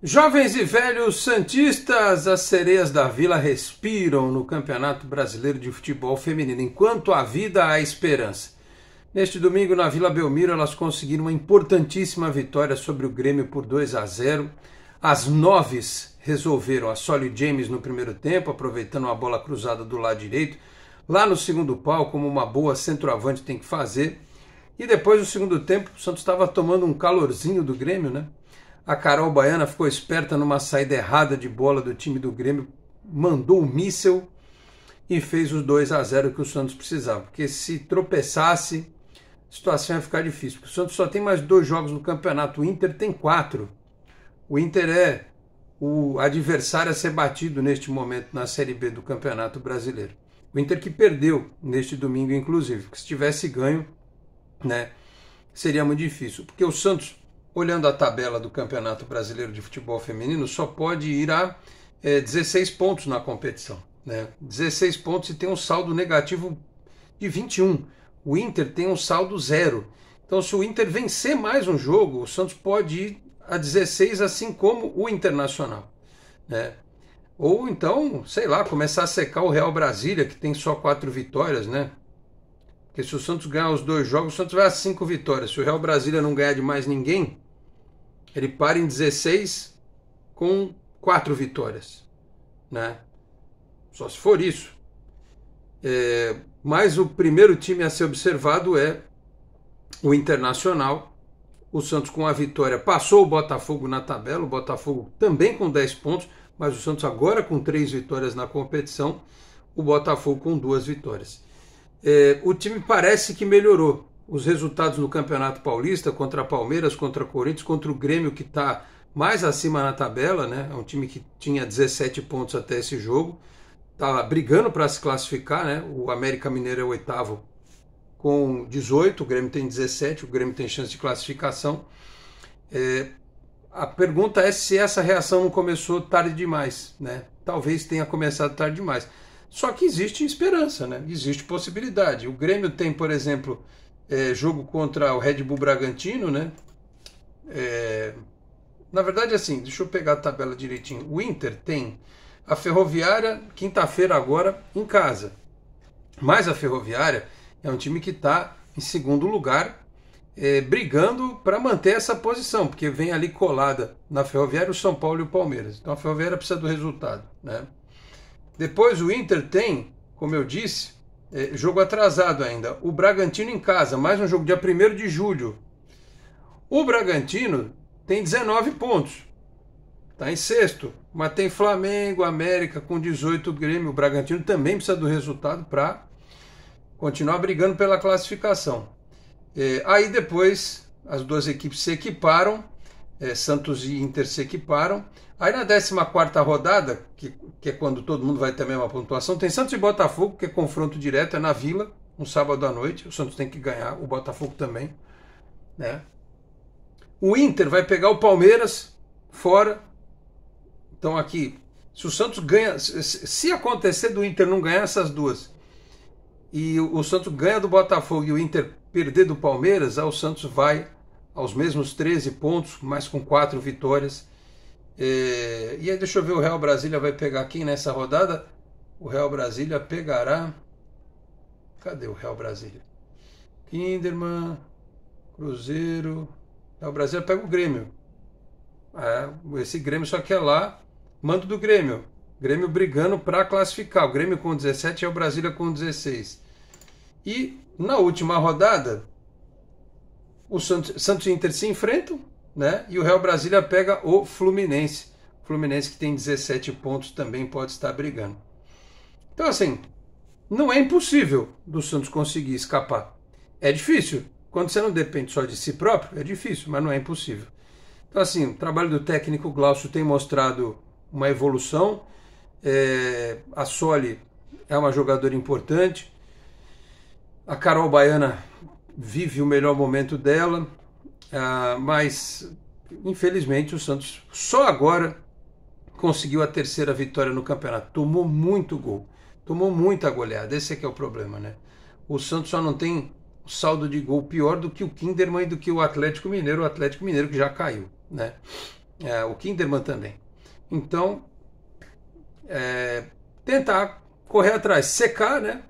Jovens e velhos santistas, as sereias da Vila respiram no Campeonato Brasileiro de Futebol Feminino, enquanto a vida há esperança. Neste domingo, na Vila Belmiro, elas conseguiram uma importantíssima vitória sobre o Grêmio por 2 a 0. As noves resolveram, a Solly James no primeiro tempo, aproveitando uma bola cruzada do lado direito, lá no segundo pau, como uma boa centroavante tem que fazer. E depois, do segundo tempo, o Santos estava tomando um calorzinho do Grêmio, né? A Carol Baiana ficou esperta numa saída errada de bola do time do Grêmio, mandou o um míssel e fez os 2 a 0 que o Santos precisava. Porque se tropeçasse, a situação ia ficar difícil. Porque o Santos só tem mais dois jogos no campeonato, o Inter tem quatro. O Inter é o adversário a ser batido neste momento na Série B do Campeonato Brasileiro. O Inter que perdeu neste domingo, inclusive, Porque se tivesse ganho, né, seria muito difícil. Porque o Santos olhando a tabela do Campeonato Brasileiro de Futebol Feminino, só pode ir a é, 16 pontos na competição. Né? 16 pontos e tem um saldo negativo de 21. O Inter tem um saldo zero. Então, se o Inter vencer mais um jogo, o Santos pode ir a 16, assim como o Internacional. Né? Ou então, sei lá, começar a secar o Real Brasília, que tem só quatro vitórias, né? Porque se o Santos ganhar os dois jogos, o Santos vai a cinco vitórias. Se o Real Brasília não ganhar de mais ninguém, ele para em 16 com quatro vitórias. Né? Só se for isso. É, mas o primeiro time a ser observado é o Internacional. O Santos com a vitória passou o Botafogo na tabela, o Botafogo também com 10 pontos, mas o Santos agora com 3 vitórias na competição, o Botafogo com duas vitórias é, o time parece que melhorou. Os resultados no Campeonato Paulista, contra Palmeiras, contra Corinthians, contra o Grêmio, que está mais acima na tabela, né? É um time que tinha 17 pontos até esse jogo. Está brigando para se classificar, né? O América Mineiro é o oitavo com 18, o Grêmio tem 17, o Grêmio tem chance de classificação. É, a pergunta é se essa reação não começou tarde demais, né? Talvez tenha começado tarde demais. Só que existe esperança, né? Existe possibilidade. O Grêmio tem, por exemplo, é, jogo contra o Red Bull Bragantino, né? É, na verdade, assim, deixa eu pegar a tabela direitinho. O Inter tem a Ferroviária, quinta-feira agora, em casa. Mas a Ferroviária é um time que está em segundo lugar, é, brigando para manter essa posição, porque vem ali colada na Ferroviária o São Paulo e o Palmeiras. Então a Ferroviária precisa do resultado, né? Depois o Inter tem, como eu disse, é, jogo atrasado ainda. O Bragantino em casa, mais um jogo dia 1 de julho. O Bragantino tem 19 pontos. Está em sexto. Mas tem Flamengo, América com 18, Grêmio. O Bragantino também precisa do resultado para continuar brigando pela classificação. É, aí depois as duas equipes se equiparam é, Santos e Inter se equiparam. Aí na 14 rodada, que, que é quando todo mundo vai ter a mesma pontuação, tem Santos e Botafogo, que é confronto direto, é na Vila, um sábado à noite. O Santos tem que ganhar, o Botafogo também. Né? O Inter vai pegar o Palmeiras fora. Então aqui, se o Santos ganha, se acontecer do Inter não ganhar essas duas, e o Santos ganha do Botafogo e o Inter perder do Palmeiras, aí o Santos vai aos mesmos 13 pontos, mas com quatro vitórias. É, e aí deixa eu ver, o Real Brasília vai pegar quem nessa rodada? O Real Brasília pegará. Cadê o Real Brasília? Kinderman, Cruzeiro. Real Brasília pega o Grêmio. É, esse Grêmio só que é lá, mando do Grêmio. Grêmio brigando para classificar. O Grêmio com 17 e é o Brasília com 16. E na última rodada, o Santos, Santos e Inter se enfrentam, né? E o Real Brasília pega o Fluminense. O Fluminense que tem 17 pontos também pode estar brigando. Então assim, não é impossível do Santos conseguir escapar. É difícil. Quando você não depende só de si próprio, é difícil, mas não é impossível. Então assim, o trabalho do técnico Glaucio tem mostrado uma evolução. É, a Soli é uma jogadora importante. A Carol Baiana vive o melhor momento dela, ah, mas infelizmente o Santos só agora conseguiu a terceira vitória no campeonato. Tomou muito gol, tomou muita goleada. Esse é que é o problema, né? O Santos só não tem saldo de gol pior do que o Kinderman e do que o Atlético Mineiro, o Atlético Mineiro que já caiu, né? É, o Kinderman também. Então, é, tentar correr atrás, secar, né?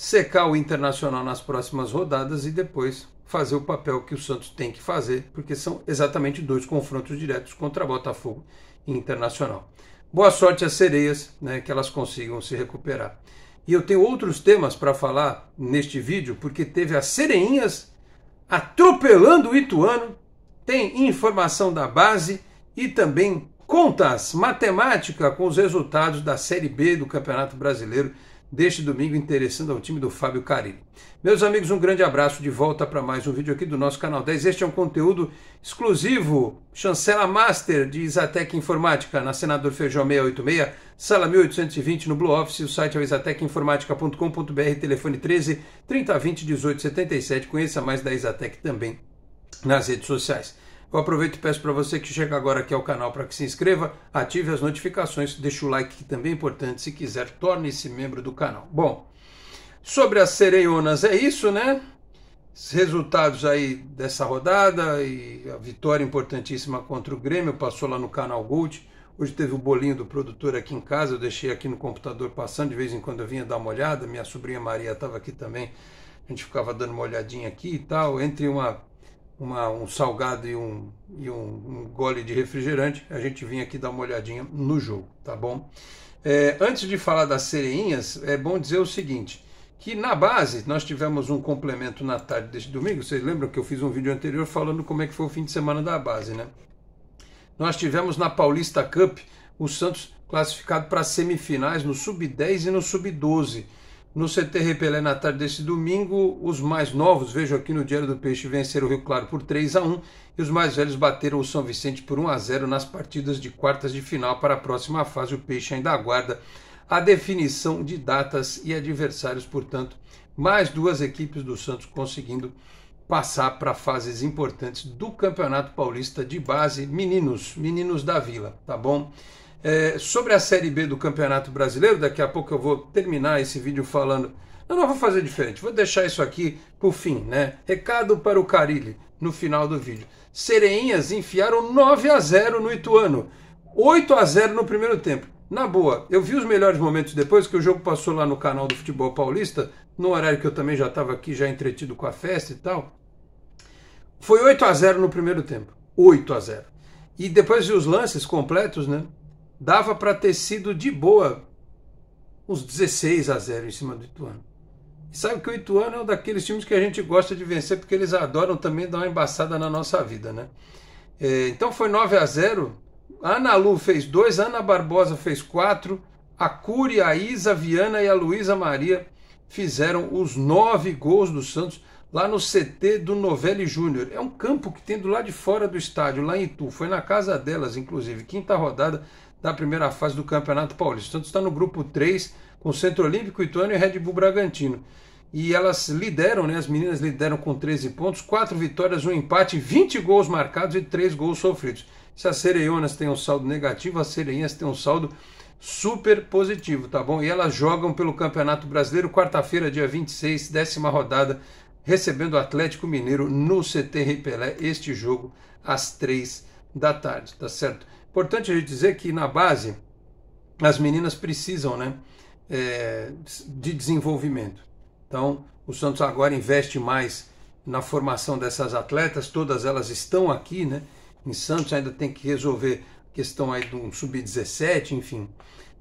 secar o Internacional nas próximas rodadas e depois fazer o papel que o Santos tem que fazer, porque são exatamente dois confrontos diretos contra Botafogo e Internacional. Boa sorte às sereias, né, que elas consigam se recuperar. E eu tenho outros temas para falar neste vídeo, porque teve as sereinhas atropelando o Ituano, tem informação da base e também contas, matemática com os resultados da Série B do Campeonato Brasileiro deste domingo interessando ao time do Fábio Carille. Meus amigos, um grande abraço de volta para mais um vídeo aqui do nosso canal 10. Este é um conteúdo exclusivo, chancela master de Isatec Informática, na Senador Feijão 686, sala 1820 no Blue Office, o site é isatecinformatica.com.br, telefone 13 3020 1877. Conheça mais da Isatec também nas redes sociais. Eu aproveito e peço para você que chega agora aqui ao canal para que se inscreva, ative as notificações, deixe o like que também é importante, se quiser torne-se membro do canal. Bom, sobre as sereionas é isso, né? Os resultados aí dessa rodada e a vitória importantíssima contra o Grêmio, passou lá no canal Gold. Hoje teve o bolinho do produtor aqui em casa, eu deixei aqui no computador passando, de vez em quando eu vinha dar uma olhada, minha sobrinha Maria estava aqui também, a gente ficava dando uma olhadinha aqui e tal, entre uma uma, um salgado e, um, e um, gole de refrigerante, a gente vinha aqui dar uma olhadinha no jogo, tá bom? É, antes de falar das sereinhas, é bom dizer o seguinte: que na base nós tivemos um complemento na tarde deste domingo. Vocês lembram que eu fiz um vídeo anterior falando como é que foi o fim de semana da base, né? Nós tivemos na Paulista Cup o Santos classificado para as semifinais no sub-10 e no sub-12. No CT Repelé, na tarde desse domingo, os mais novos, vejo aqui no Diário do Peixe, venceram o Rio Claro por 3 a 1 e os mais velhos bateram o São Vicente por 1 a 0 nas partidas de quartas de final para a próxima fase. O Peixe ainda aguarda a definição de datas e adversários, portanto, mais duas equipes do Santos conseguindo passar para fases importantes do Campeonato Paulista de base, meninos, meninos da Vila, tá bom? É, sobre a Série B do Campeonato Brasileiro, daqui a pouco eu vou terminar esse vídeo falando. Eu não vou fazer diferente, vou deixar isso aqui pro fim, né? Recado para o Carilli no final do vídeo. Sereinhas enfiaram 9 a 0 no Ituano, 8 a 0 no primeiro tempo. Na boa, eu vi os melhores momentos depois que o jogo passou lá no canal do Futebol Paulista, no horário que eu também já estava aqui, já entretido com a festa e tal. Foi 8 a 0 no primeiro tempo. 8 a 0. E depois vi os lances completos, né? Dava para ter sido de boa uns 16 a 0 em cima do Ituano. E sabe que o Ituano é um daqueles times que a gente gosta de vencer porque eles adoram também dar uma embaçada na nossa vida, né? É, então foi 9 a 0. Ana Lu fez 2, Ana Barbosa fez 4, a Curi, a Isa, a Viana e a Luísa Maria fizeram os 9 gols do Santos lá no CT do Novelli Júnior. É um campo que tem do lado de fora do estádio, lá em Itu. Foi na casa delas, inclusive, quinta rodada da primeira fase do Campeonato Paulista. Santos está no grupo 3, com Centro Olímpico, Ituano e Red Bull Bragantino. E elas lideram, né? As meninas lideram com 13 pontos, 4 vitórias, um empate, 20 gols marcados e 3 gols sofridos. Se as sereionas têm um saldo negativo, as sereinhas têm um saldo super positivo, tá bom? E elas jogam pelo Campeonato Brasileiro, quarta-feira, dia 26, décima rodada recebendo o Atlético Mineiro no CT Rei Pelé, este jogo às três da tarde, tá certo? Importante a gente dizer que na base as meninas precisam, né, é, de desenvolvimento. Então o Santos agora investe mais na formação dessas atletas, todas elas estão aqui, né? Em Santos ainda tem que resolver questão aí do sub-17, enfim.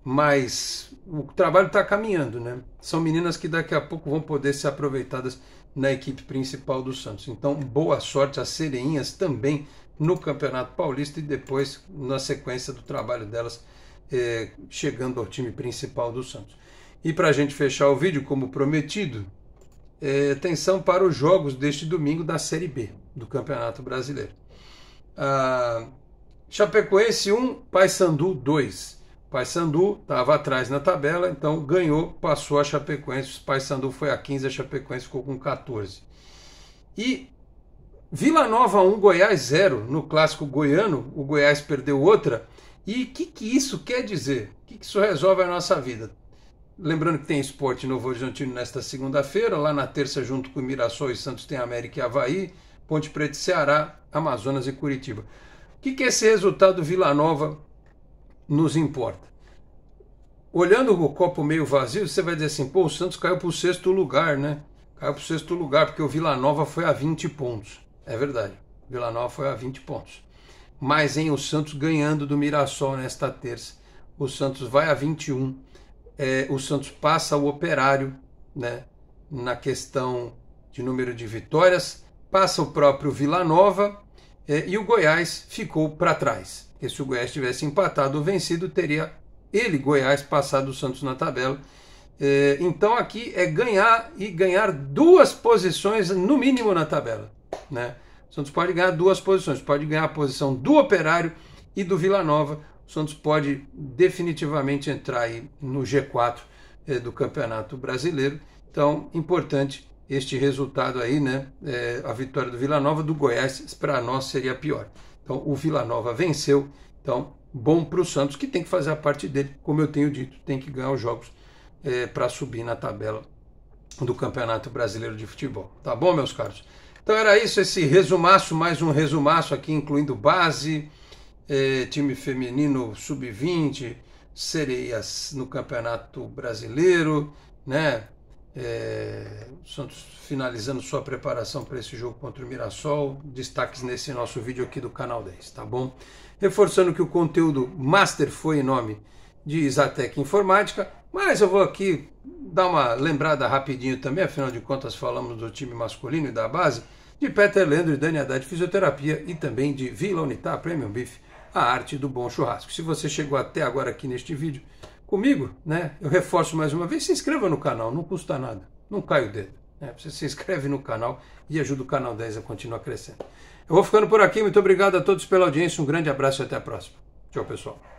Mas o trabalho está caminhando, né? São meninas que daqui a pouco vão poder ser aproveitadas na equipe principal do Santos. Então, boa sorte às Sereinhas também no Campeonato Paulista e depois na sequência do trabalho delas eh, chegando ao time principal do Santos. E para a gente fechar o vídeo, como prometido, eh, atenção para os jogos deste domingo da Série B do Campeonato Brasileiro. Ah, Chapecoense 1, Paysandu 2. Paysandu estava atrás na tabela, então ganhou, passou a Chapecoense. Paysandu foi a 15, a Chapecoense ficou com 14. E Vila Nova 1, Goiás 0 no clássico goiano. O Goiás perdeu outra. E o que, que isso quer dizer? O que, que isso resolve a nossa vida? Lembrando que tem esporte Novo Horizontino nesta segunda-feira, lá na terça, junto com Mirassol e Santos, tem América e Havaí, Ponte Preta e Ceará, Amazonas e Curitiba. O que, que é esse resultado Vila Nova nos importa. Olhando o copo meio vazio, você vai dizer assim: pô, o Santos caiu para o sexto lugar, né? Caiu para o sexto lugar, porque o Vila Nova foi a 20 pontos. É verdade, Vila Nova foi a 20 pontos. Mas em o Santos ganhando do Mirassol nesta terça. O Santos vai a 21. É, o Santos passa o operário né, na questão de número de vitórias, passa o próprio Vila Nova é, e o Goiás ficou para trás. E se o Goiás tivesse empatado ou vencido, teria ele, Goiás, passado o Santos na tabela. É, então aqui é ganhar e ganhar duas posições, no mínimo, na tabela. Né? O Santos pode ganhar duas posições, pode ganhar a posição do Operário e do Vila Nova. O Santos pode definitivamente entrar aí no G4 é, do Campeonato Brasileiro. Então, importante este resultado aí, né? É, a vitória do Vila Nova, do Goiás, para nós seria pior. Então, o Vila Nova venceu. Então, bom para o Santos, que tem que fazer a parte dele, como eu tenho dito, tem que ganhar os jogos é, para subir na tabela do Campeonato Brasileiro de Futebol. Tá bom, meus caros? Então era isso, esse resumaço, mais um resumaço aqui, incluindo base, é, time feminino sub-20, sereias no Campeonato Brasileiro, né? É, o Santos finalizando sua preparação para esse jogo contra o Mirassol. Destaques nesse nosso vídeo aqui do canal 10, tá bom? Reforçando que o conteúdo master foi em nome de Isatec Informática, mas eu vou aqui dar uma lembrada rapidinho também, afinal de contas falamos do time masculino e da base, de Peter Leandro e Dani Haddad Fisioterapia e também de Vila Unitar Premium Beef, a arte do bom churrasco. Se você chegou até agora aqui neste vídeo, comigo, né? Eu reforço mais uma vez, se inscreva no canal, não custa nada, não cai o dedo. Né? Você se inscreve no canal e ajuda o Canal 10 a continuar crescendo. Eu vou ficando por aqui, muito obrigado a todos pela audiência, um grande abraço e até a próxima. Tchau, pessoal.